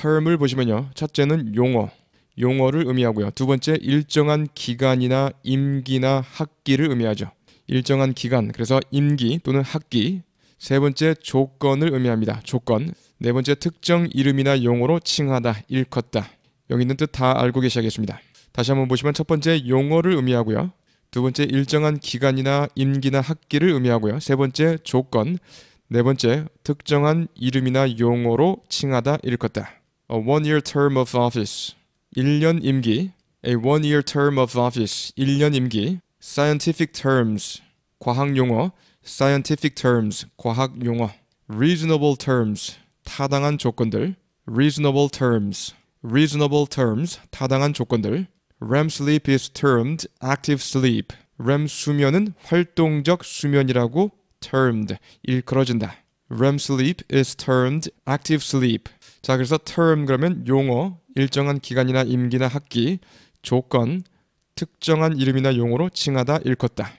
term을 보시면요. 첫째는 용어, 용어를 의미하고요. 두 번째 일정한 기간이나 임기나 학기를 의미하죠. 일정한 기간, 그래서 임기 또는 학기. 세 번째 조건을 의미합니다. 조건. 네 번째 특정 이름이나 용어로 칭하다, 일컫다. 여기 있는 뜻 다 알고 계셔야겠습니다. 다시 한번 보시면 첫 번째 용어를 의미하고요. 두 번째 일정한 기간이나 임기나 학기를 의미하고요. 세 번째 조건, 네 번째 특정한 이름이나 용어로 칭하다, 일컫다. a one-year term of office, 1년 임기, a one-year term of office, 1년 임기, scientific terms, 과학 용어, scientific terms, 과학 용어, reasonable terms, 타당한 조건들, reasonable terms, reasonable terms, 타당한 조건들, REM sleep is termed active sleep, REM 수면은 활동적 수면이라고 termed, 일컬어진다. REM sleep is termed active sleep. 자, 그래서 term 그러면 용어, 일정한 기간이나 임기나 학기, 조건, 특정한 이름이나 용어로 칭하다, 일컫다.